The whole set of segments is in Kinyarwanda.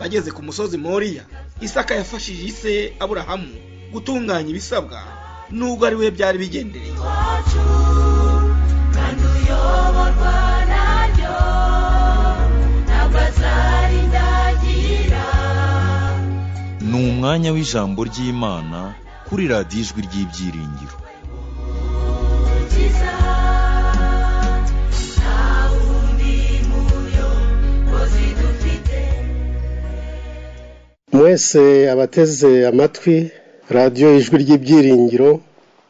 bageze ku musozi moriya isaka yafashije ise aburahamu gutunganya ibisabwa nubwo ari we byari bigendereye ni umwanya w'ijambo ry'imana kuri radiyo ijwi ry'ibyiringiro mwese abateze amatwi radiyo ijwi ry'ibyiringiro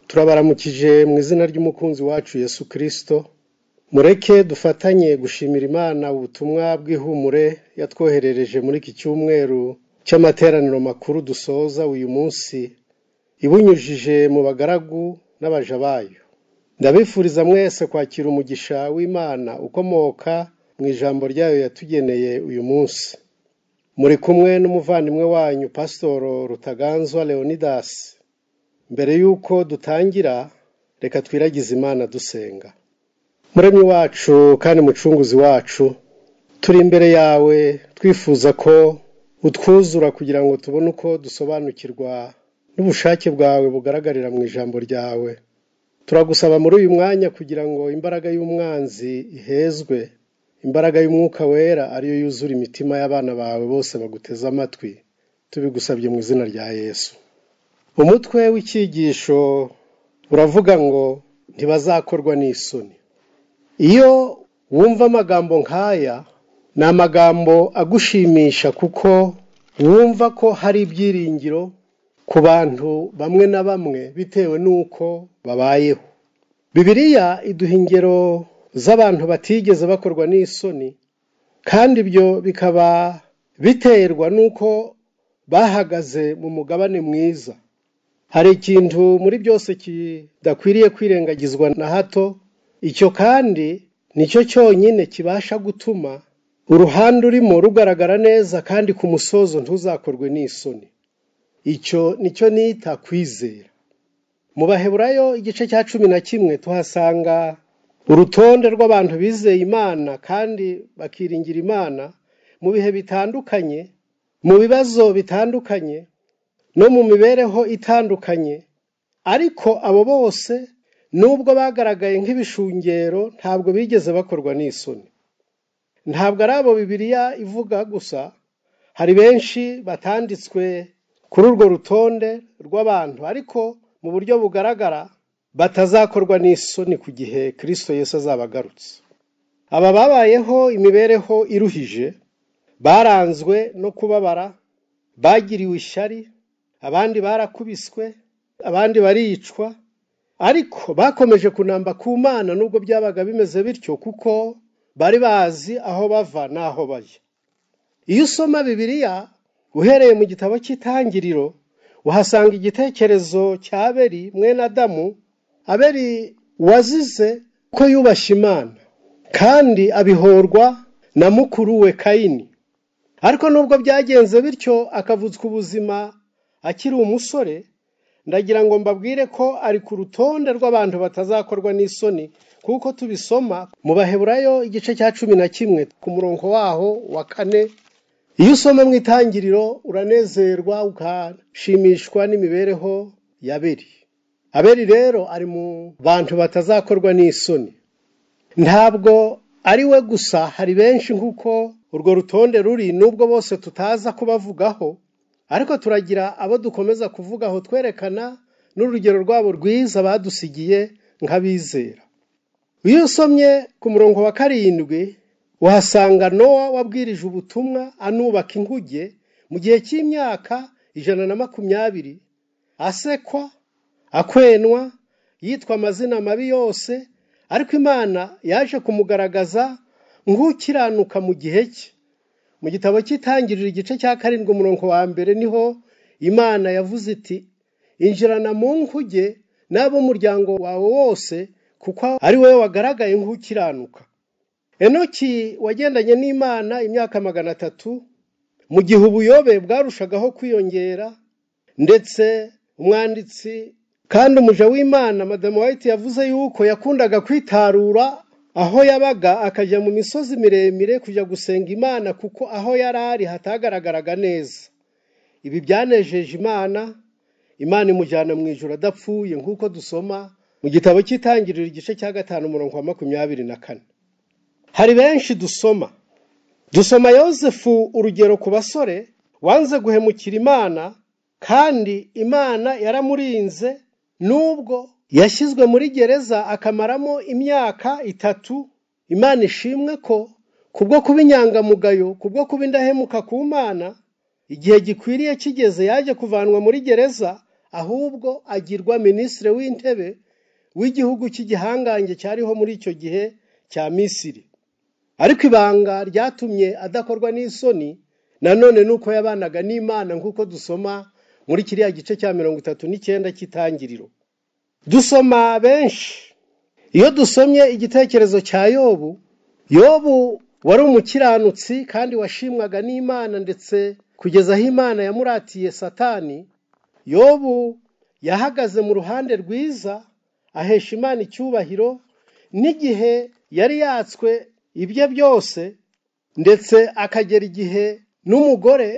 turabaramukije mu izina ry'umukunzi wacu Yesu kirisito mureke dufatanye gushimira imana ubutumwa bw'ihumure yatwoherereje muri iki cyumweru cy'amateraniro makuru dusoza uyu munsi ibunyujije mu bagaragu n'abaja bayo ndabifuriza mwese kwakira umugisha w'imana ukomoka mu ijambo ryayo yatugeneye uyu munsi muri kumwe n'umuvandimwe wanyu pasitoro rutaganzwa leonidas mbere y'uko dutangira reka twiragize imana dusenga muremyi wacu kandi mucunguzi wacu turi imbere yawe twifuza ko utwuzura kugira ngo tubone uko dusobanukirwa n'ubushake bwawe bugaragarira mu ijambo ryawe turagusaba muri uyu mwanya kugira ngo imbaraga y'umwanzi ihezwe imbaraga y'umwuka wera ariyo yuzura imitima y'abana bawe bose baguteze amatwi tubigusabye mu izina rya yesu umutwe w'icyigisho uravuga ngo ntibazakorwa n'isoni iyo wumva amagambo nk'aya ni amagambo agushimisha kuko wumva ko hari ibyiringiro ku bantu bamwe na bamwe bitewe n'uko babayeho bibiriya iduha ingero z'abantu batigeze bakorwa n'isoni kandi ibyo bikaba biterwa n'uko bahagaze mu mugabane mwiza hari ikintu muri byose kidakwiriye kwirengagizwa na hato icyo kandi nicyo cyonyine kibasha gutuma uruhande urimo rugaragara neza kandi ku musozo ntuzakorwe n'isoni icyo nicyo nita kwizera mu baheburayo igice cya cumi na kimwe tuhasanga urutonde rw'abantu bizeye imana kandi bakiringira imana mu bihe bitandukanye mu bibazo bitandukanye no mu mibereho itandukanye ariko abo bose nubwo bagaragaye nk'ibishungero ntabwo bigeze bakorwa n'isoni ntabwo ari abo bibiliya ivuga gusa hari benshi batanditswe kuri urwo rutonde rw'abantu ariko mu buryo bugaragara batazakorwa n'isoni ku gihe kirisito Yesu azaba agarutse aba babayeho imibereho iruhije baranzwe no kubabara bagiriwe ishyari abandi barakubiswe abandi baricwa ariko bakomeje kunamba ku mana nubwo byabaga bimeze bityo kuko bari bazi aho bava n'aho bajya iyo usoma bibiliya uhereye mu gitabo cy'itangiriro uhasanga igitekerezo cya beri mwene adamu aberi wazize ko yubashye imana kandi abihorwa na mukuru we kayini ariko nubwo byagenze bityo akavuzwa ubuzima akiri umusore ndagira ngo mbabwire ko ari ku rutonde rw'abantu batazakorwa n'isoni kuko tubisoma mu baheburayo igice cya cumi na kimwe ku murongo waho wa kane iyo usoma mu itangiriro uranezerwa ukashimishwa n'imibereho ya beri abeli rero ari mu bantu batazakorwa n'isoni ntabwo ari we gusa hari benshi nk'uko urwo rutonde ruri nubwo bose tutaza kubavugaho ariko turagira abo dukomeza kuvugaho twerekana n'urugero rwabo rwiza badusigiye nk'abizera iyo usomye ku murongo wa karindwi uhasanga nowa wabwirije ubutumwa anubaka inkuge mu gihe cy'imyaka ijana na makumyabiri asekwa akwenwa yitwa amazina mabi yose ariko imana yaje kumugaragaza nk'ukiranuka mu gihe cye mu gitabo cy'itangirira igice cya karindwi umurongo wa mbere niho imana yavuze iti injirana mu nkuge n'ab'umuryango wawe wose kuko ari wowe wagaragaye nk'ukiranuka enoki wagendanye n'imana imyaka magana atatu mu gihe ubuyobe bwarushagaho kwiyongera ndetse umwanditsi kandi umuja w'imana madamu wayiti yavuze yuko yakundaga kwitarura aho yabaga akajya mu misozi miremire kujya gusenga imana kuko aho yari ari hatagaragaraga neza ibi byanejeje imana imana imujyana mu ijoro adapfuye nk'uko dusoma mu gitabo cy'itangiriro igice cya gatanu umurongo wa makumyabiri na kane hari benshi dusoma dusoma yosefu urugero ku basore wanze guhemukira imana kandi imana yaramurinze nubwo yashyizwe muri gereza akamaramo imyaka itatu imana ishimwe ko kubwo kuba inyangamugayo kubwo kuba indahemuka ku mana igihe gikwiriye kigeze yaje kuvanwa muri gereza ahubwo agirwa minisitiri w'intebe w'igihugu cy'igihangange cyariho muri icyo gihe cya misiri ariko ibanga ryatumye adakorwa n'isoni nanone nuko yabanaga n'imana nk'uko dusoma muri kiriya gice cya mirongo itatu n'icyenda cy'itangiriro dusoma benshi iyo dusomye igitekerezo cya yobu yobu wari umukiranutsi kandi washimwaga n'imana ndetse kugeza aho imana yamuratiye satani yobu yahagaze mu ruhande rwiza ahesha imana icyubahiro n'igihe yari yatswe ibye byose ndetse akagera igihe n'umugore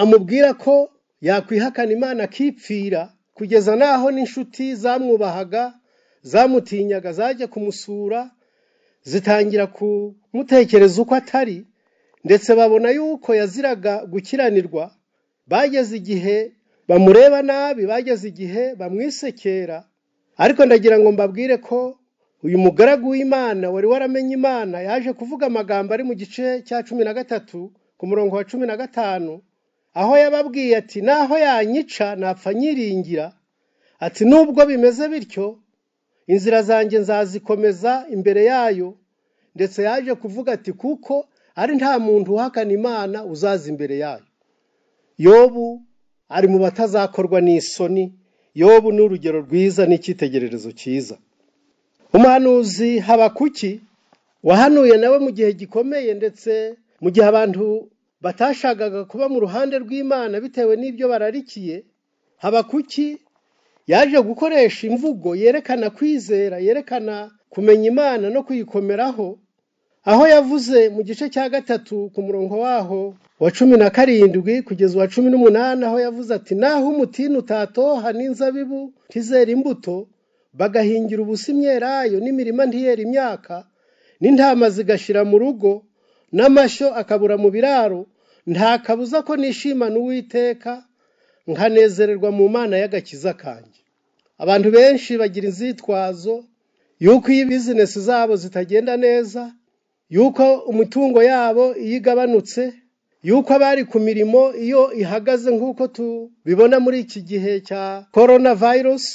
amubwira ko yakwihakana imana akipfira kugeza n'aho n'inshuti zamwubahaga zamutinyaga zajya kumusura zitangira kumutekereza uko atari ndetse babona yuko yaziraga gukiranirwa bageze igihe bamureba nabi bageze igihe bamwisekera ariko ndagira ngo mbabwire ko uyu mugaragu w'imana wari waramenye imana yaje kuvuga amagambo ari mu gice cya cumi na gatatu ku murongo wa cumi na gatanu aho yababwiye ati naho yanyica napfa nyiringira ati nubwo bimeze bityo inzira zanjye nzazikomeza imbere yayo ndetse yaje kuvuga ati kuko ari nta muntu uhakana imana uzaza imbere yayo yobu ari mu batazakorwa n'isoni yobu ni urugero rwiza n'icyitegererezo cyiza umuhanuzi habakuki wahanuye nawe mu gihe gikomeye ndetse mu gihe abantu batashakaga kuba mu ruhande rw'imana bitewe n'ibyo bararikiye habakuki yaje gukoresha imvugo yerekana kwizera yerekana kumenya imana no kuyikomeraho aho yavuze mu gice cya gatatu ku murongo waho wa cumi na karindwi kugeza uwa cumi n'umunani aho yavuze ati naho umutini utatoha n'inzabibu ntizera imbuto bagahingira ubusa imyerayo n'imirima ntiyera imyaka n'intama zigashyira mu rugo n'amashyo akabura mu biraro nta kabuza ko nishimana uwiteka nkanezererwa mu mana y'agakiza kanjye abantu benshi bagira inzitwazo y'uko iyo bizinesi zabo zitagenda neza y'uko umutungo yabo iyo igabanutse y'uko abari ku mirimo iyo ihagaze nk'uko tubibona muri iki gihe cya korona virusi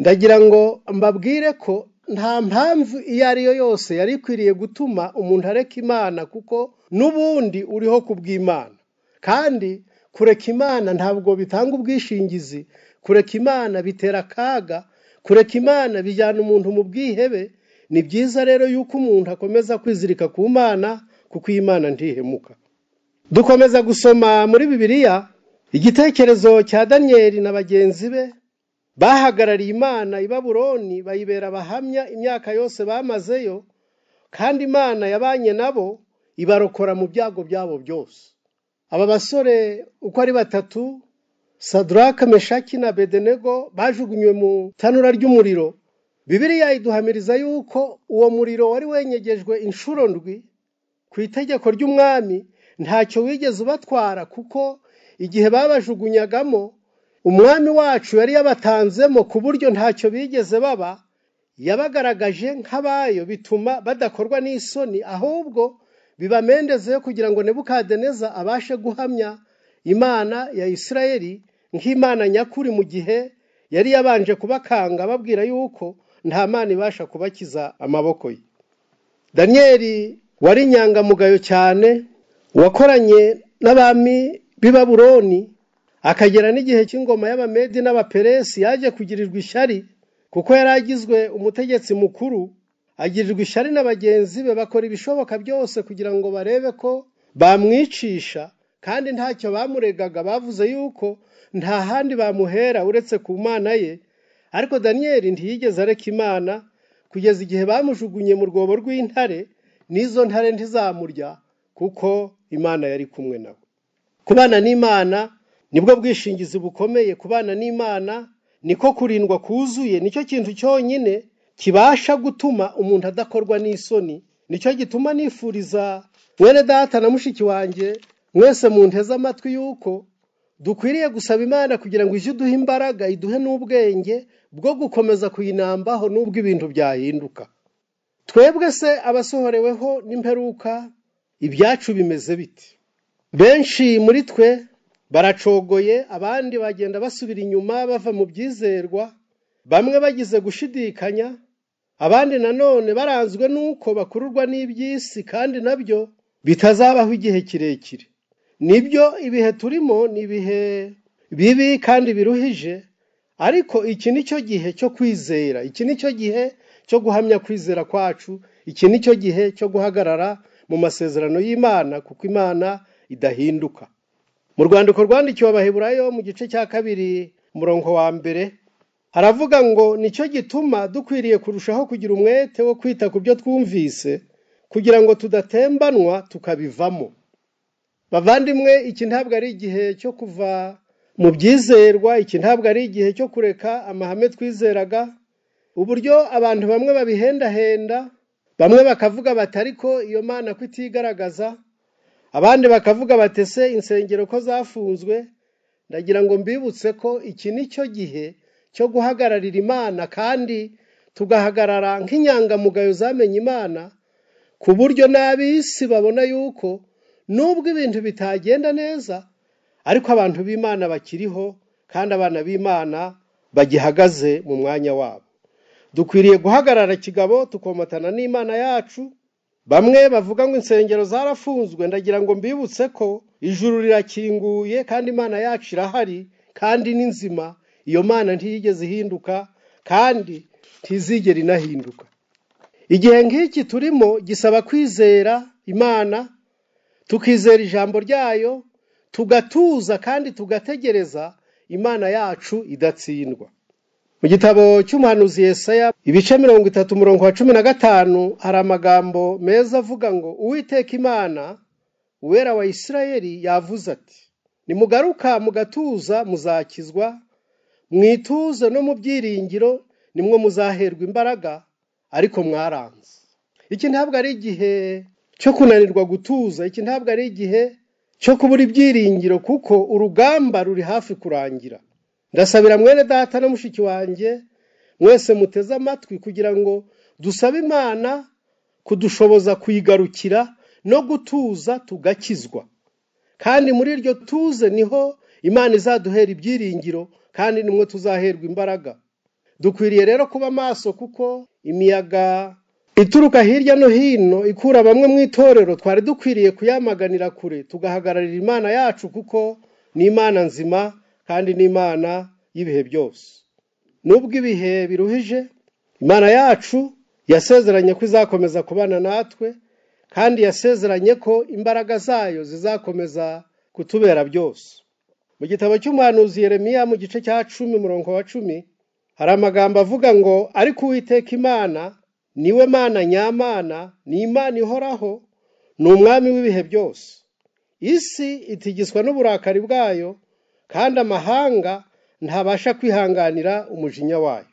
ndagira ngo mbabwire ko nta mpamvu iyo yo yose yari ikwiriye gutuma umuntu areka imana kuko n'ubundi uriho kubw'imana kandi kureka imana ntabwo bitanga ubwishingizi kureka imana bitera akaga kureka imana bijyana umuntu mu bwihebe ni byiza rero yuko umuntu akomeza kwizirika ku mana kuko iyi mana ntihemuka dukomeza gusoma muri bibiliya igitekerezo cya daniyeli na bagenzi be bahagarariye imana i baburoni bayibera abahamya imyaka yose bamazeyo kandi imana yabanye nabo ibarokora mu byago byabo byose aba basore uko ari batatu sadarake meshaki na bedenego bajugunywe mu tanura ry'umuriro bibiriya iduhamiriza yuko uwo muriro wari wenyegejwe inshuro ndwi ku itegeko ry'umwami ntacyo wigeze ubatwara kuko igihe babajugunyagamo umwami wacu yari yabatanzemo ku buryo ntacyo bigeze baba yabagaragaje nk'abayo bituma badakorwa n'isoni ahubwo bibamendezeho kugira ngo nebukadeneza abashe guhamya imana ya isirayeli nk'imana nyakuri mu gihe yari yabanje kubakanga ababwira yuko nta mana ibasha kubakiza amaboko ye daniyeli wari inyangamugayo cyane wakoranye n'abami b'i baburoni akagera n'igihe cy'ingoma y'abamedi n'abaperesi yaje kugirirwa ishyari kuko yari agizwe umutegetsi mukuru agirirwa ishyari na bagenzi be bakora ibishoboka byose kugira ngo barebe ko bamwicisha kandi ntacyo bamuregaga bavuze yuko nta handi bamuhera uretse ku mana ye ariko daniyeli ntiyigeze areka imana kugeza igihe bamujugunye mu rwobo rw'intare n'izo ntare ntizamurya kuko imana yari kumwe nawe kubana n'imana nibwo bwishingizi bukomeye kubana bana n'imana niko kurindwa kuzuye nicyo kintu cyonyine kibasha gutuma umuntu adakorwa n'isoni nicyo gituma nifuriza mwene data na mushiki wanjye mwese mu munteze amatwi yuko dukwiriye gusaba imana kugira ngo ijye iduhe imbaraga iduhe n'ubwenge bwo gukomeza kuyinambaho n'ubwo ibintu byahinduka twebwe se abasohoreweho n'imperuka ibyacu bimeze biti benshi muri twe baracogoye abandi bagenda basubira inyuma bava mu byizerwa bamwe bagize gushidikanya abandi nanone baranzwe n'uko bakururwa n'iby'isi kandi nabyo bitazabaho igihe kirekire nibyo ibihe turimo ni ibihe bibi kandi biruhije ariko iki ni cyo gihe cyo kwizera iki ni cyo gihe cyo guhamya kwizera kwacu iki ni cyo gihe cyo guhagarara mu masezerano y'imana kuko imana idahinduka mu rwandiko rwandikiwe abaheburayo mu gice cya kabiri umurongo wa mbere haravuga ngo nicyo gituma dukwiriye kurushaho kugira umwete wo kwita ku byo twumvise kugira ngo tudatembanwa tukabivamo bavandimwe iki ntabwo ari igihe cyo kuva mu byizerwa iki ntabwo ari igihe cyo kureka amahame twizeraga uburyo abantu bamwe babihendahenda bamwe bakavuga batari ko iyo mana ko itigaragaza abandi bakavuga batese insengero ko zafunzwe ndagira ngo mbibutse ko iki nicyo gihe cyo guhagararira imana kandi tugahagarara nk'inyangamugayo zamenye imana ku buryo n'ab'isi babona yuko nubwo ibintu bitagenda neza ariko abantu b'imana bakiriho kandi abana b'imana bagihagaze mu mwanya wabo dukwiriye guhagarara kigabo tukomatana n'imana yacu bamwe bavuga ngo insengero zarafunzwe ndagira ngo mbibutse ko ijuru rirakinguye kandi imana yacu irahari kandi ni nzima iyo mana ntiyigeze ihinduka kandi ntizigera inahinduka igihe nk'iki turimo gisaba kwizera imana tukizera ijambo ryayo tugatuza kandi tugategereza imana yacu idatsindwa mu gitabo cy'umuhanuzi Yesaya ibice mirongo itatu mirongo wa cumi na gatanu hari amagambo meza avuga ngo uwiteka imana uwera wa Isirayeli yavuze ati nimugaruka mu gatuza muzakizwa mu ituze no mu byiringiro nimwo muzaherwa imbaraga ariko mwaranze iki ntabwo ari igihe cyo kunanirwa gutuza iki ntabwo ari igihe cyo kubura ibyiringiro kuko urugamba ruri hafi kurangira ndasabira mwene data na mushiki wanjye mwese muteze amatwi kugira ngo dusabe imana kudushoboza kuyigarukira no gutuza tugakizwa kandi muri iryo tuze niho imana izaduhera ibyiringiro kandi nimwe tuzaherwa imbaraga dukwiriye rero kuba maso kuko imiyaga ituruka hirya no hino ikura bamwe mu itorero twari dukwiriye kuyamaganira kure tugahagararira imana yacu kuko ni imana nzima kandi n'imana y'ibihe byose nubwo ibihe biruhije imana yacu yasezeranye ko izakomeza kubana natwe kandi yasezeranye ko imbaraga zayo zizakomeza kutubera byose mu gitabo cy'umuhanuzi Yeremiya mu gice cya cumi umurongo wa cumi hari amagambo avuga ngo ariko uwiteka imana niwe mana nyamana ni imana ihoraho ni umwami w'ibihe byose isi itigiswa n'uburakari bwayo kandi amahanga ntabasha kwihanganira umujinya wayo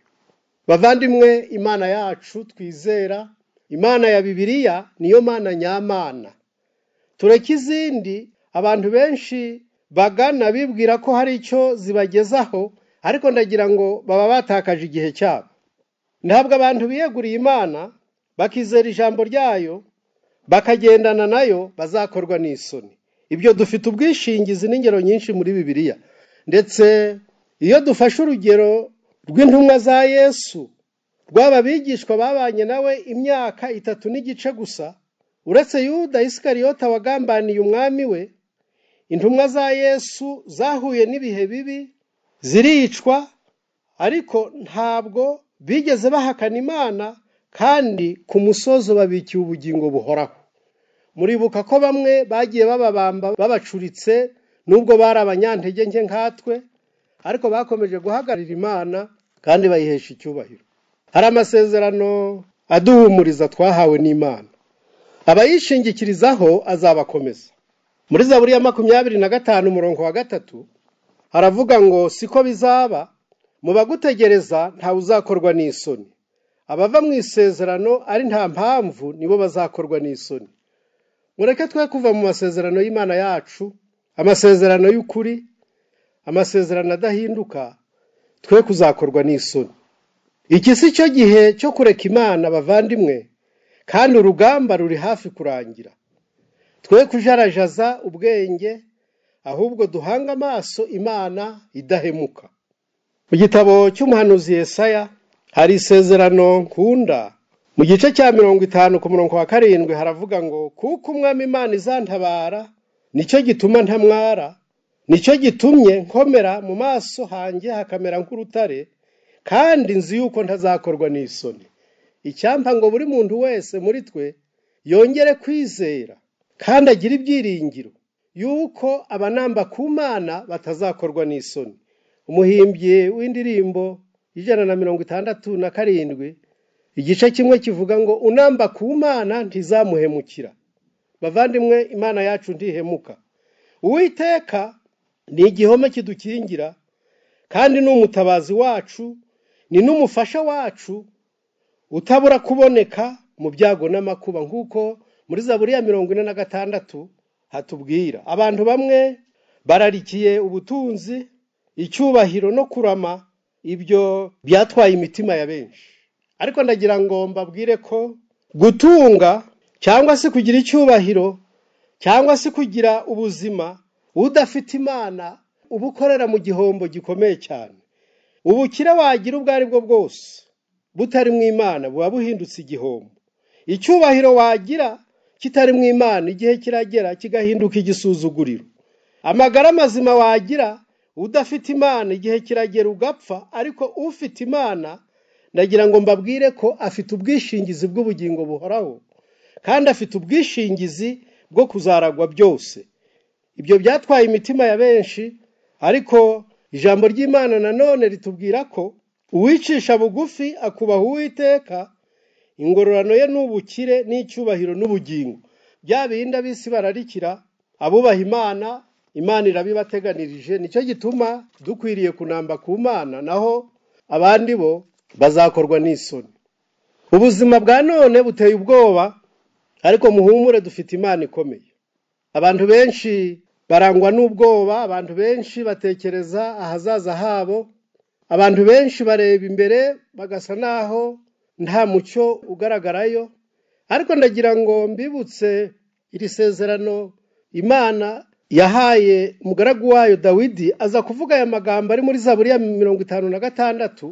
bavandimwe imana yacu twizera imana ya bibiliya niyo mana nyamana tureke izindi abantu benshi bagana bibwira ko hari icyo zibagezaho ariko ndagira ngo baba batakaje igihe cyabo ntabwo abantu biyeguriye imana bakizera ijambo ryayo bakagendana nayo bazakorwa n'isoni ibyo dufite ubwishingizi n'ingero nyinshi muri bibiliya ndetse iyo dufashe urugero rw'intumwa za yesu rwaba abigishwa babanye nawe imyaka itatu n'igice gusa uretse yuda isikariyota wagambaniye umwami we intumwa za yesu zahuye n'ibihe bibi ziricwa ariko ntabwo bigeze bahakana imana kandi ku musozo babikiye ubugingo buhoraho muribuka ko bamwe bagiye bababamba babacuritse nubwo bari abanyantege nke nkatwe ariko bakomeje guhagarira imana kandi bayihesha icyubahiro hari amasezerano aduhumuriza twahawe n'imana abayishingikirizaho azabakomeza muri zaburiya makumyabiri na gatanu umurongo wa gatatu haravuga ngo siko bizaba mu bagutegereza ntawe uzakorwa n'isoni abava mu isezerano ari nta mpamvu nibo bazakorwa n'isoni mureke twe kuva mu masezerano y'imana yacu amasezerano y'ukuri amasezerano adahinduka twe kuzakorwa n'isoni iki si cyo gihe cyo kureka imana bavandimwe kandi urugamba ruri hafi kurangira twe kujarajaza ubwenge ahubwo duhanga amaso imana idahemuka mu gitabo cy'umuhanuzi Yesaya hari isezerano nkunda mu gice cya mirongo itanu ku murongo wa karindwi haravuga ngo kuko umwami imana izantabara nicyo gituma ntamwara nicyo gitumye nkomera mu maso hanjye hakamera nk'urutare kandi nzi yuko ntazakorwa n'isoni icyampa ngo buri muntu wese muri twe yongere kwizera kandi agire ibyiringiro yuko abanamba ku mana batazakorwa n'isoni umuhimbye w'indirimbo ijana na mirongo itandatu na karindwi igice kimwe kivuga ngo unamba ku mana ntizamuhemukira bavandimwe imana yacu ndihemuka uwiteka ni igihome kidukingira kandi ni umutabazi wacu ni n'umufasha wacu utabura kuboneka mu byago n'amakuba nk'uko muri zaburiya mirongo ine na gatandatu hatubwira abantu bamwe bararikiye ubutunzi icyubahiro no kurama ibyo byatwaye imitima ya benshi ariko ndagira ngo mbabwire ko gutunga cyangwa se kugira icyubahiro cyangwa se kugira ubuzima udafite imana uba ukorera mu gihombo gikomeye cyane ubukire wagira ubwo ari bwo bwose butari mu imana buba buhindutse igihombo icyubahiro wagira kitari mu imana igihe kiragera kigahinduka igisuzuguriro amagara mazima wagira udafite imana igihe kiragera ugapfa ariko ufite imana ndagira ngo mbabwire ko afite ubwishingizi bw'ubugingo buhoraho kandi afite ubwishingizi bwo kuzaragwa byose ibyo byatwaye imitima ya benshi ariko ijambo ry'imana nanone ritubwira ko uwicisha bugufi akubaha uwiteka ingororano ye n'ubukire n'icyubahiro n'ubugingo bya bindi ab'isi bararikira abubaha imana imana irabibateganirije nicyo gituma dukwiriye kunamba ku mana naho abandi bo bazakorwa n'isoni ubuzima bwa none buteye ubwoba ariko muhumure dufite imana ikomeye abantu benshi barangwa n'ubwoba abantu benshi batekereza ahazaza habo abantu benshi bareba imbere bagasa naho nta mucyo ugaragarayo ariko ndagira ngo mbibutse iri sezerano imana yahaye umugaragu wayo dawidi aza kuvuga aya magambo ari muri zaburiya mirongo itanu na gatandatu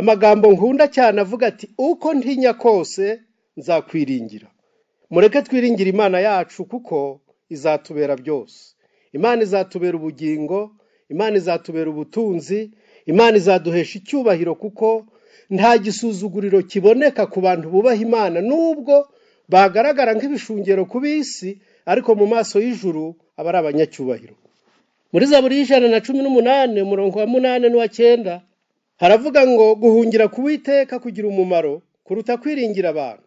amagambo nkunda cyane avuga ati uko ntinya kose nzakwiringira mureke twiringire imana yacu kuko izatubera byose imana izatubera ubugingo imana izatubera ubutunzi imana izaduhesha icyubahiro kuko nta gisuzuguriro kiboneka ku bantu bubaha imana n'ubwo bagaragara nk'ibishungero ku isi ariko mu maso y'ijuru aba ari abanyacyubahiro muri za buri na cumi n'umunani umurongo wa munani n'uwa cyenda haravuga ngo guhungira ku witeka kugira umumaro kuruta kwiringira abantu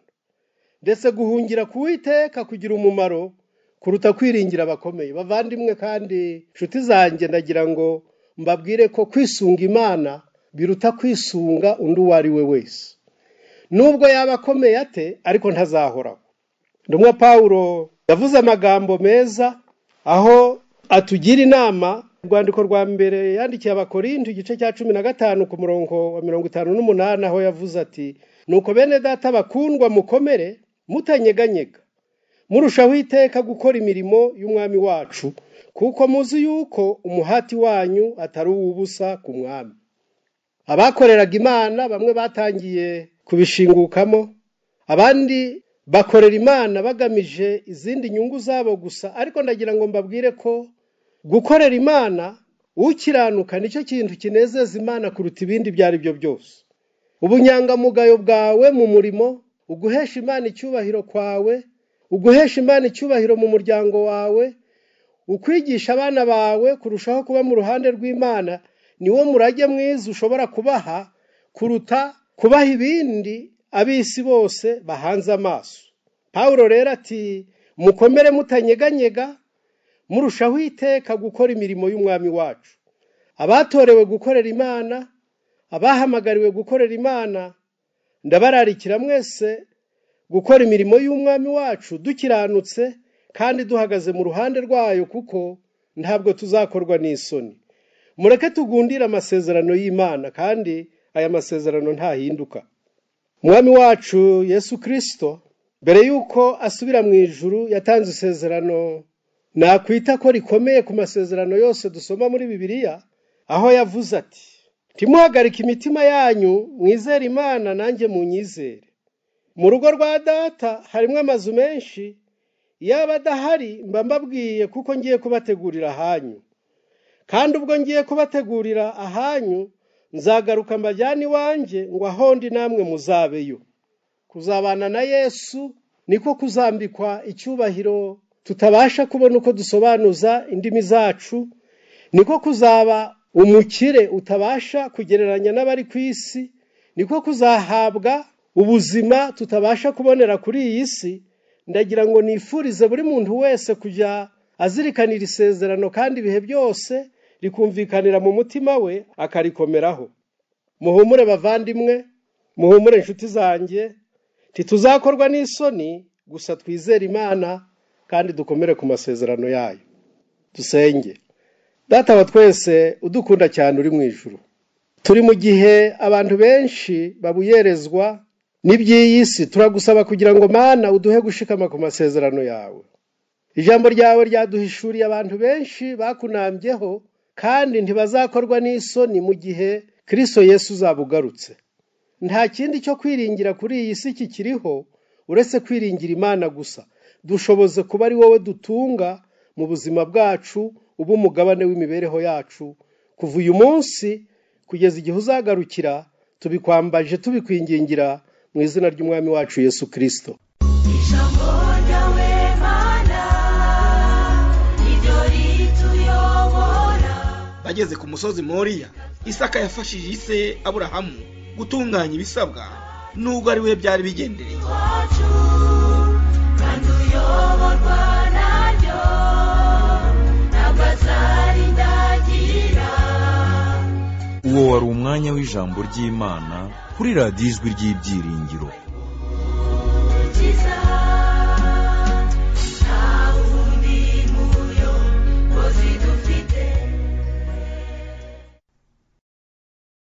ndetse guhungira ku witeka kugira umumaro kuruta kwiringira abakomeye bavandimwe kandi inshuti zanjye ndagira ngo mbabwire ko kwisunga imana biruta kwisunga undi uwo ari we wese nubwo yaba akomeye ate ariko ntazahoraho ndumwa paul yavuze amagambo meza aho atugira inama rwandiko rwa mbere yandikiye abakorinto igice cya cumi na gatanu ku murongo wa mirongo itanu n'umunani aho yavuze ati nuko bene data bakundwa mukomere mutanyeganyega murushaho iteka gukora imirimo y'umwami wacu kuko muzi yuko umuhati wanyu atari uw'ubusa ku mwami abakoreraga imana bamwe batangiye kubishingukamo abandi bakorera imana bagamije izindi nyungu zabo gusa ariko ndagira ngo mbabwire ko gukorera imana ukiranuka nicyo kintu kinezeza imana kuruta ibindi ibyo ari byo byose ubunyangamugayo bwawe mu murimo uguhesha imana icyubahiro kwawe uguhesha imana icyubahiro mu muryango wawe ukwigisha abana bawe kurushaho kuba mu ruhande rw'imana niwo murage mwiza ushobora kubaha kuruta kubaha ibindi ab'isi bose bahanze amaso paul rero ati mukomere mutanyeganyega murushaho iteka gukora imirimo y'umwami wacu abatorewe gukorera imana abahamagariwe gukorera imana ndabararikira mwese gukora imirimo y'umwami wacu dukiranutse kandi duhagaze mu ruhande rwayo kuko ntabwo tuzakorwa n'isoni mureke tugundire amasezerano y'imana kandi aya masezerano ntahinduka umwami wacu yesu kirisito mbere y'uko asubira mu ijuru yatanze isezerano nakwita ko rikomeye ku masezerano yose dusoma muri bibiliya aho yavuze ati timuhagarike imitima yanyu mwizere imana nanjye munyizere mu rugo rwa data harimo amazu menshi yaba adahari mba mbabwiye kuko ngiye kubategurira ahanyu kandi ubwo ngiye kubategurira ahanyu nzagaruka mbajyane iwanjye ngo ahondi namwe muzabeyo kuzabana na yesu niko kuzambikwa icyubahiro tutabasha kubona uko dusobanuza indimi zacu niko kuzaba umukire utabasha kugereranya n'abari ku isi niko kuzahabwa ubuzima tutabasha kubonera kuri iyi si ndagira ngo nifurize buri muntu wese kujya azirikanira isezerano kandi ibihe byose rikumvikanira mu mutima we akarikomeraraho muhumure bavandimwe muhumure inshuti zanjye ntituzakorwa n'isoni gusa twizere imana kandi dukomere ku masezerano yayo dusenge data wa twese udukunda cyane uri mu ijuru turi mu gihe abantu benshi babuyerezwa n'iby'iyi si turagusaba kugira ngo mana uduhe gushikama ku masezerano yawe ijambo ryawe ryaduhishuriye abantu benshi bakunambyeho kandi ntibazakorwa n'isoni mu gihe kirisito yesu uzabugarutse nta kindi cyo kwiringira kuri iyi si kikiriho uretse kwiringira imana gusa dushoboza kuba ari wowe dutunga mu buzima bwacu uba umugabane w'imibereho yacu kuva uyu munsi kugeza igihe uzagarukira tubikwambaje tubikwingingira mu izina ry'umwami wacu yesu kirisito bageze ku musozi moriya isaka yafashije ise aburahamu gutunganya ibisabwa nubwo ari we byari bigendereye uwo wari umwanya w'ijambo ry'imana kuri radiyo ijwi ry'ibyiringiro